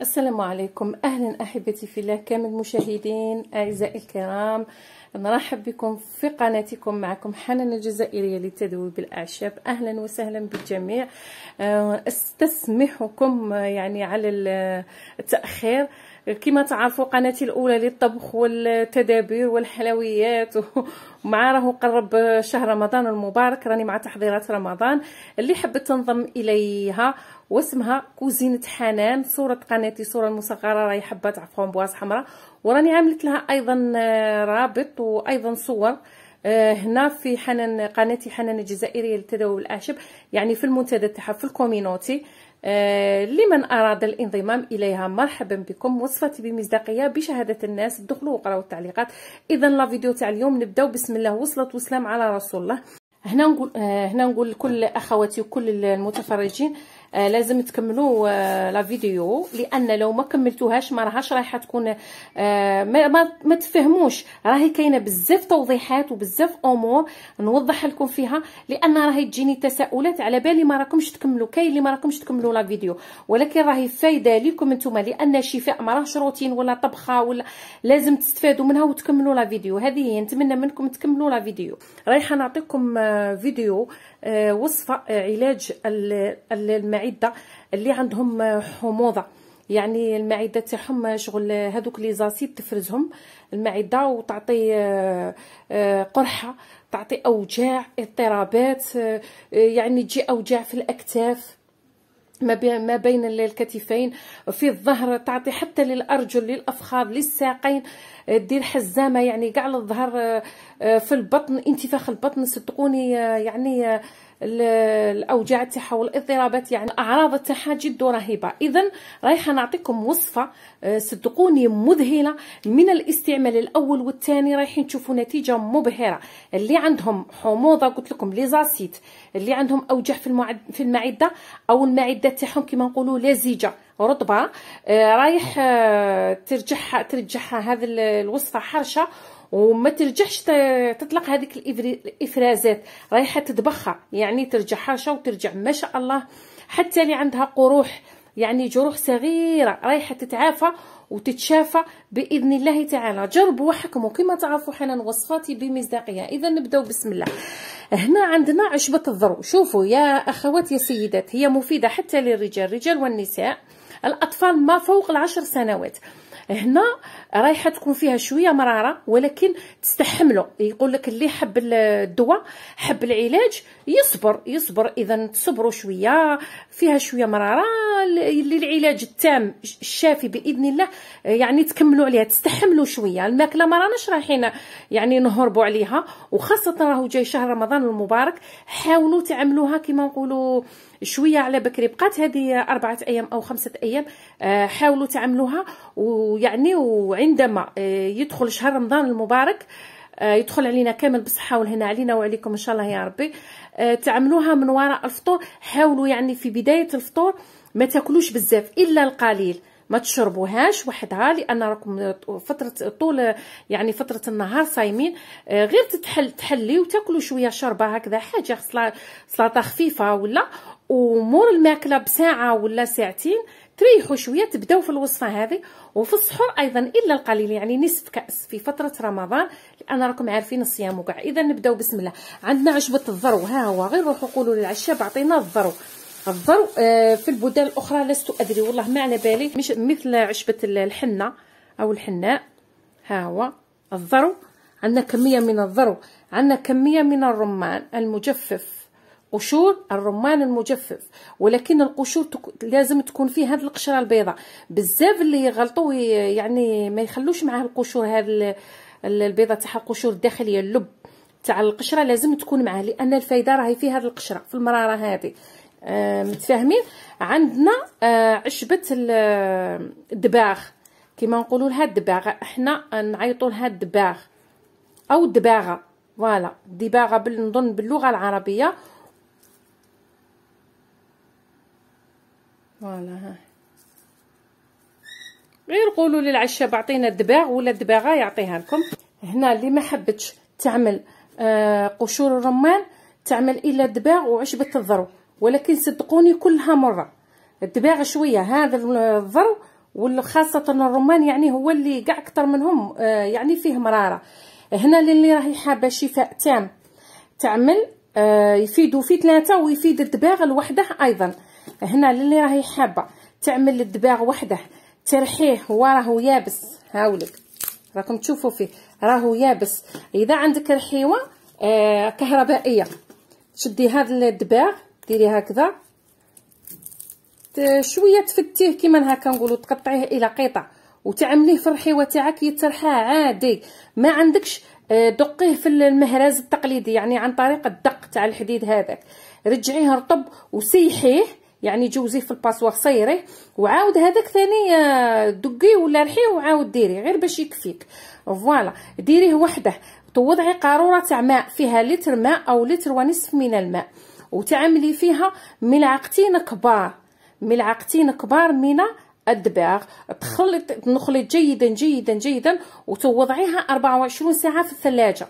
السلام عليكم اهلا احبتي في الله كامل مشاهدين اعزائي الكرام نرحب بكم في قناتكم معكم حنان الجزائريه للتدوي بالاعشاب اهلا وسهلا بالجميع استسمحكم يعني على التاخير كما تعرفوا قناتي الاولى للطبخ والتدابير والحلويات ومع راه قرب شهر رمضان المبارك راني مع تحضيرات رمضان اللي حبت تنضم اليها واسمها كوزينة حنان صورة قناتي صورة المصغرة راهي حبة تاع فramboise حمراء وراني عملت لها ايضا آه، رابط وايضا صور آه، هنا في حنان قناتي حنان الجزائرية للتداول الأعشاب يعني في المنتدى تاعها في الكومينوتي آه لمن أراد الانضمام إليها مرحبا بكم وصفتي بمصداقية بشهادة الناس دخلوا وقراو التعليقات إذا لا فيديو تاع اليوم نبداو بسم الله وصلت وسلام على رسول الله هنا نقول آه هنا نقول لكل اخواتي وكل المتفرجين آه لازم تكملوا آه لا فيديو لان لو ما كملتوهاش ما راهاش رايحه تكون آه ما, ما, تفهموش راهي كاينه بزاف توضيحات وبزاف امور نوضح لكم فيها لان راهي تجيني تساؤلات على بالي ما راكمش تكملوا كاين اللي ما راكمش تكملوا لا فيديو ولكن راهي فايده ليكم نتوما لان الشفاء ما راهش روتين ولا طبخه ولا لازم تستفادوا منها وتكملوا لا فيديو هذه هي نتمنى منكم تكملوا لا فيديو رايحه نعطيكم آه، فيديو آه، وصفه آه، علاج المعده اللي عندهم آه، حموضه يعني المعده تاعهم شغل هذوك لي زاسيد تفرزهم المعده وتعطي قرحه تعطي اوجاع اضطرابات يعني تجي اوجاع في الاكتاف ما بين الكتفين في الظهر تعطي حتى للارجل للافخاد للساقين دير حزامه يعني كاع الظهر آه، في البطن انتفاخ البطن صدقوني آه، يعني آه، الاوجاع تاعها والاضطرابات يعني اعراض تاعها جد رهيبه اذا رايحه نعطيكم وصفه آه، صدقوني مذهله من الاستعمال الاول والثاني رايحين تشوفوا نتيجه مبهره اللي عندهم حموضه قلت لكم ليزاسيد اللي عندهم اوجاع في المعد في المعده او المعده تاعهم كما نقولوا لزيجه رطبه آه، رايح ترجعها آه، ترجعها هذه الوصفه حرشه وما ترجعش تطلق هذيك الافرازات رايحه تتبخر يعني ترجع حرشه وترجع ما شاء الله حتى اللي عندها قروح يعني جروح صغيره رايحه تتعافى وتتشافى باذن الله تعالى جربوا وحكموا كما تعرفوا حنان وصفاتي بمصداقيه اذا نبداو بسم الله هنا عندنا عشبه الذرو شوفوا يا اخوات يا سيدات هي مفيده حتى للرجال الرجال والنساء الاطفال ما فوق العشر سنوات هنا رايحه تكون فيها شويه مراره ولكن تستحملوا يقول لك اللي حب الدواء حب العلاج يصبر يصبر اذا تصبروا شويه فيها شويه مراره للعلاج التام الشافي باذن الله يعني تكملوا عليها تستحملوا شويه الماكله ما راناش رايحين يعني نهربوا عليها وخاصه راهو جاي شهر رمضان المبارك حاولوا تعملوها كما نقولوا شويه على بكري بقات هذه اربعه ايام او خمسه ايام آه، حاولوا تعملوها ويعني وعندما آه، يدخل شهر رمضان المبارك آه، يدخل علينا كامل بالصحه والهنا علينا وعليكم ان شاء الله يا ربي تعملوها من وراء الفطور حاولوا يعني في بدايه الفطور ما تاكلوش بزاف الا القليل ما تشربوهاش وحدها لان راكم فتره طول يعني فتره النهار صايمين غير تتحل تحلي وتاكلوا شويه شربه هكذا حاجه سلطه خفيفه ولا ومور الماكله بساعه ولا ساعتين تريحوا شويه تبداو في الوصفه هذه وفي السحور ايضا الا القليل يعني نصف كاس في فتره رمضان لان راكم عارفين الصيام وكاع اذا نبداو بسم الله عندنا عشبه الذرو ها هو غير روحوا قولوا للعشاب اعطينا الذرو الذرو آه في البلدان الاخرى لست ادري والله ما على بالي مش مثل عشبه الحنه او الحناء ها هو الذرو عندنا كميه من الذرو عندنا كميه من الرمان المجفف قشور الرمان المجفف ولكن القشور تك... لازم تكون فيه هذه القشره البيضاء بزاف اللي يغلطوا يعني ما يخلوش معاه القشور هذه البيضه تاع القشور الداخليه اللب تاع القشره لازم تكون معاه لان الفايده راهي في هذه القشره في المراره هذه آه متفاهمين عندنا آه عشبه الدباغ كما نقولوا لها الدباغه احنا نعيطوا لها الدباغ او الدباغه فوالا الدباغه نظن باللغه العربيه فوالا ها غير قولوا العشه بعطينا الدباغ ولا الدباغه يعطيها لكم هنا اللي ما حبتش تعمل آه قشور الرمان تعمل الا الدباغ وعشبه الذرو ولكن صدقوني كلها مره الدباغ شويه هذا الذرو وخاصه الرمان يعني هو اللي كاع اكثر منهم آه يعني فيه مراره هنا اللي راهي حابه شفاء تام تعمل آه يفيدوا في ثلاثه ويفيد الدباغ لوحده ايضا هنا للي راهي حابه تعمل الدباغ وحده ترحيه هو راهو يابس هاولك راكم تشوفوا فيه راهو يابس اذا عندك رحيوه آه كهربائيه شدي هذا الدباغ ديري هكذا شويه تفتيه كيما هكا نقولوا تقطعيه الى قطع وتعمليه في الرحيوه تاعك يترحى عادي ما عندكش آه، دقيه في المهرز التقليدي يعني عن طريق الدق تاع الحديد هذاك رجعيه رطب وسيحيه يعني جوزيه في الباسوار صيريه وعاود هذاك ثاني آه، دقيه ولا رحيه وعاود ديريه غير باش يكفيك فوالا ديريه وحده توضعي قاروره تاع ماء فيها لتر ماء او لتر ونصف من الماء وتعملي فيها ملعقتين كبار ملعقتين كبار من الدباغ تخلط نخلط جيدا جيدا جيدا وتوضعيها 24 ساعه في الثلاجه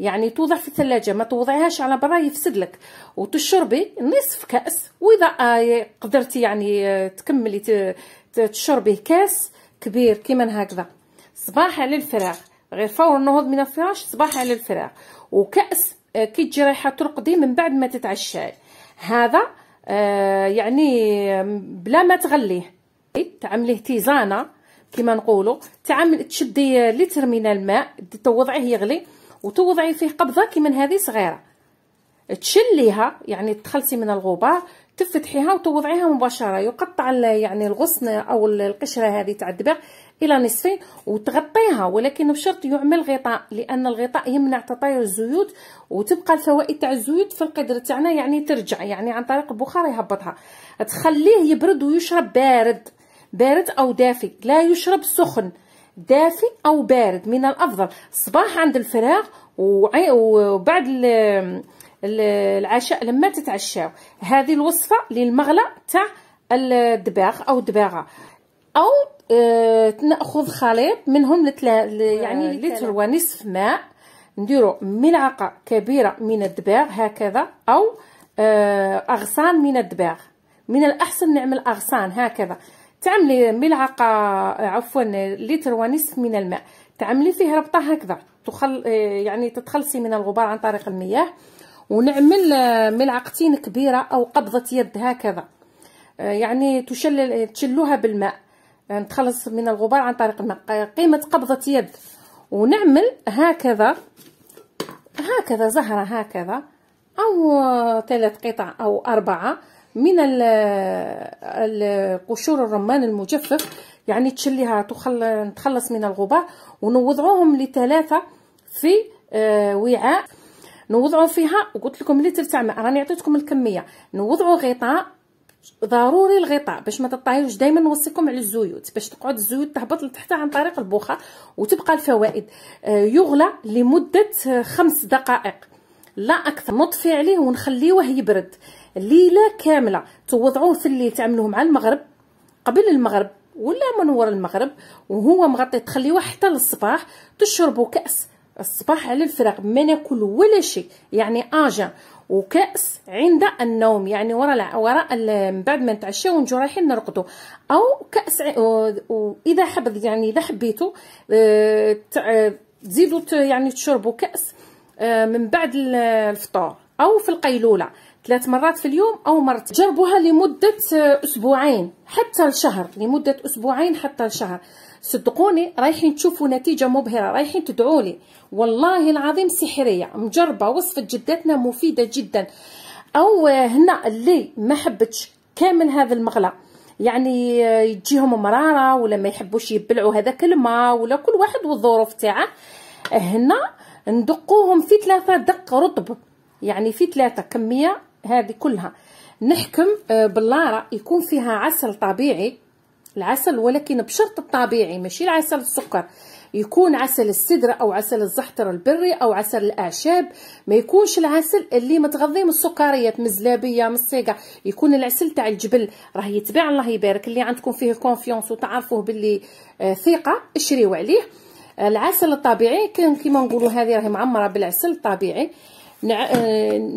يعني توضع في الثلاجة ما توضعيهاش على برا يفسد لك وتشربي نصف كأس وإذا آه، قدرتي يعني آه، تكملي تشربيه كاس كبير كيما هكذا صباح على الفراغ غير فور النهوض من الفراش صباح على الفراغ وكأس آه، كي تجي رايحة ترقدي من بعد ما تتعشاي هذا يعني بلا ما تغليه تعمليه تيزانه كيما نقولوا تعمل تشدي لتر من الماء توضعيه يغلي وتوضعي فيه قبضه كيما هذه صغيره تشليها يعني تخلصي من الغبار تفتحيها وتوضعيها مباشره يقطع يعني الغصن او القشره هذه تاع الدباغ الى نصفين وتغطيها ولكن بشرط يعمل غطاء لان الغطاء يمنع تطاير الزيوت وتبقى الفوائد تاع الزيوت في القدر تاعنا يعني ترجع يعني عن طريق البخار يهبطها تخليه يبرد ويشرب بارد بارد او دافئ لا يشرب سخن دافي او بارد من الافضل صباح عند الفراغ وبعد العشاء لما تتعشاو هذه الوصفه للمغلى تاع الدباغ او دباغه او آه، ناخذ خليط منهم لتلا آه، يعني لتر ونصف ماء نديرو ملعقه كبيره من الدباغ هكذا او آه، اغصان من الدباغ من الاحسن نعمل اغصان هكذا تعملي ملعقه عفوا لتر ونصف من الماء تعملي فيه ربطه هكذا تخل يعني تتخلصي من الغبار عن طريق المياه ونعمل ملعقتين كبيره او قبضه يد هكذا آه، يعني تشلل تشلوها بالماء نتخلص يعني من الغبار عن طريق الماء قيمه قبضه يد ونعمل هكذا هكذا زهره هكذا او ثلاث قطع او اربعه من القشور الرمان المجفف يعني تشليها تخل... تخلص من الغبار ونوضعوهم لثلاثه في آه، وعاء نوضعو فيها وقلت لكم لتر تاع ماء راني عطيتكم الكميه نوضعو غطاء ضروري الغطاء باش ما تطايوش دائما نوصيكم على الزيوت باش تقعد الزيوت تهبط لتحت عن طريق البخار وتبقى الفوائد آه، يغلى لمده آه، خمس دقائق لا اكثر نطفي عليه ونخليوه يبرد ليله كامله توضعوه في الليل تعملوه مع المغرب قبل المغرب ولا من ورا المغرب وهو مغطي تخليوه حتى للصباح تشربوا كاس الصباح على الفراغ ما ناكل ولا شيء يعني اجا وكاس عند النوم يعني وراء وراء من بعد ما نتعشى ونجو رايحين نرقدوا او كاس واذا حبذ يعني اذا حبيتوا آه، تزيدوا يعني تشربوا كاس آه، من بعد الفطور او في القيلوله ثلاث مرات في اليوم او مرتين جربوها لمده اسبوعين حتى لشهر لمده اسبوعين حتى لشهر صدقوني رايحين تشوفوا نتيجه مبهره رايحين تدعوا لي والله العظيم سحريه مجربه وصفه جدتنا مفيده جدا او هنا اللي ما حبتش كامل هذا المغلى يعني يجيهم مراره ولا ما يحبوش يبلعوا هذاك الماء ولا كل واحد والظروف تاعه هنا ندقوهم في ثلاثه دق رطب يعني في ثلاثه كميه هذه كلها نحكم آه، باللارة يكون فيها عسل طبيعي العسل ولكن بشرط الطبيعي ماشي العسل السكر يكون عسل السدرة أو عسل الزحتر البري أو عسل الأعشاب ما يكونش العسل اللي متغذي من السكريات من الزلابية من الصيقة يكون العسل تاع الجبل راه يتباع الله يبارك اللي عندكم فيه كونفيونس وتعرفوه باللي آه، ثقة اشريوا عليه العسل الطبيعي كان كيما نقولوا هذه راهي معمرة بالعسل الطبيعي آه،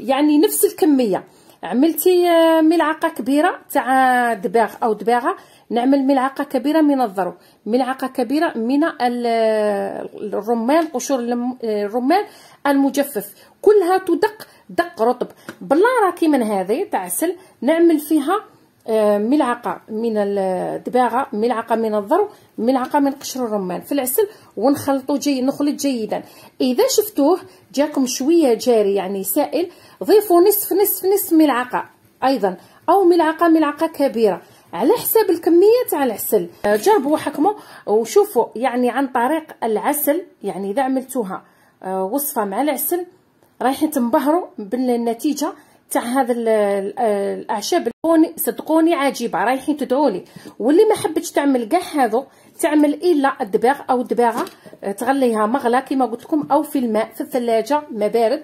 يعني نفس الكميه عملتي آه، ملعقه كبيره تاع دباغ او دباغه نعمل ملعقه كبيره من الذرو ملعقه كبيره من آه، الرمان قشور الرمان المجفف كلها تدق دق رطب بلا راكي من هذه تاع عسل نعمل فيها آه، ملعقه من الدباغه ملعقه من الذرو ملعقه من قشر الرمان في العسل ونخلطو جي نخلط جيدا اذا شفتوه جاكم شويه جاري يعني سائل ضيفوا نصف نصف نصف ملعقه ايضا او ملعقه ملعقه كبيره على حساب الكميه تاع العسل آه، جربوا وحكموا وشوفوا يعني عن طريق العسل يعني اذا عملتوها آه، وصفه مع العسل رايحين تنبهروا بالنتيجه تاع هذا الاعشاب صدقوني صدقوني عجيبه رايحين تدعولي واللي ما حبتش تعمل كاع هادو تعمل الا الدباغ او الدباغه آه، تغليها مغلى كما قلت لكم او في الماء في الثلاجه ما بارد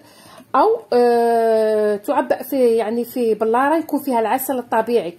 او آه تعبأ في يعني في بلاره يكون فيها العسل الطبيعي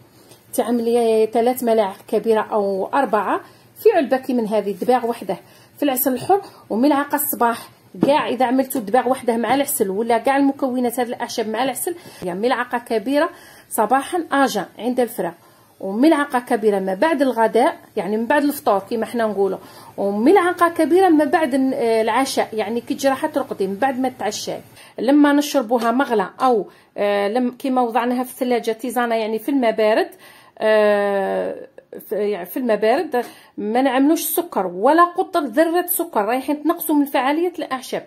تعملي ثلاث ملاعق كبيره او اربعه في علبه من هذه الدباغ وحده في العسل الحر وملعقه الصباح كاع اذا عملتوا الدباغ وحده مع العسل ولا كاع المكونات هاد الاعشاب مع العسل يعني ملعقه كبيره صباحا اجا عند الفراغ وملعقه كبيره ما بعد الغداء يعني من بعد الفطور كما حنا نقولوا وملعقه كبيره ما بعد العشاء يعني كي تجي راح ترقدي من بعد ما تعشاي لما نشربوها مغلى او آه، كيما وضعناها في الثلاجه تيزانه يعني في الماء بارد آه، يعني في المبارد ما نعملوش سكر ولا قطر ذره سكر رايحين تنقصوا من فعاليه الاعشاب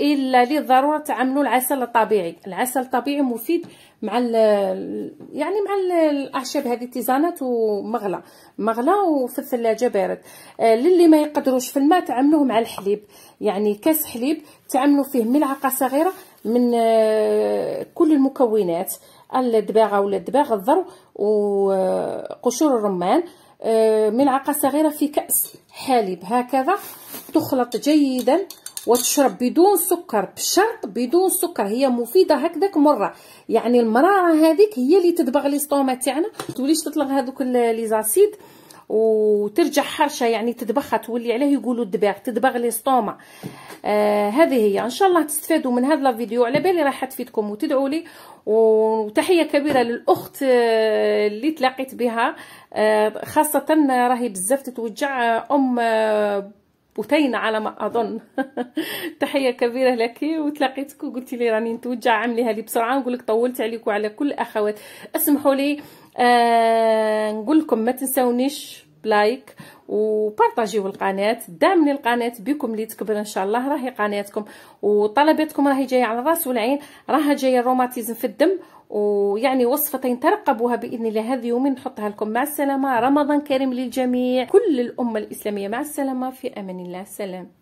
الا لضروره تعملوا العسل الطبيعي العسل الطبيعي مفيد مع يعني مع الاعشاب هذه تيزانات ومغلى مغلى وفي الثلاجه بارد للي ما يقدروش في الماء تعملوه مع الحليب يعني كاس حليب تعملوا فيه ملعقه صغيره من آه، كل المكونات الدباغه ولا الدباغ الذر وقشور الرمان آه، ملعقه صغيره في كاس حليب هكذا تخلط جيدا وتشرب بدون سكر بشرط بدون سكر هي مفيده هكذاك مره يعني المراره هذيك هي اللي تدبغ لي ستوما تاعنا توليش تطلق هذوك لي زاسيد وترجع حرشه يعني تدبخها تولي عليه يقولوا الدباغ تدبغ لي سطومه آه هذه هي ان شاء الله تستفادوا من هذا الفيديو على بالي راح تفيدكم وتدعوا لي وتحيه كبيره للاخت آه، اللي تلاقيت بها آه خاصه راهي بزاف تتوجع آه، ام آه، بثينة على ما أظن تحية كبيرة لك وتلاقيتك وقلتي لي راني نتوجع عملي لي بسرعة نقول لك طولت عليك وعلى كل الأخوات اسمحوا لي آه نقول لكم ما تنسونيش بلايك وبارطاجيو القناه دعمني القناه بكم اللي تكبر ان شاء الله راهي قناتكم وطلباتكم راهي جايه على الراس والعين راها جايه الروماتيزم في الدم ويعني وصفتين ترقبوها باذن الله هذا يومين نحطها لكم مع السلامه رمضان كريم للجميع كل الامه الاسلاميه مع السلامه في امان الله سلام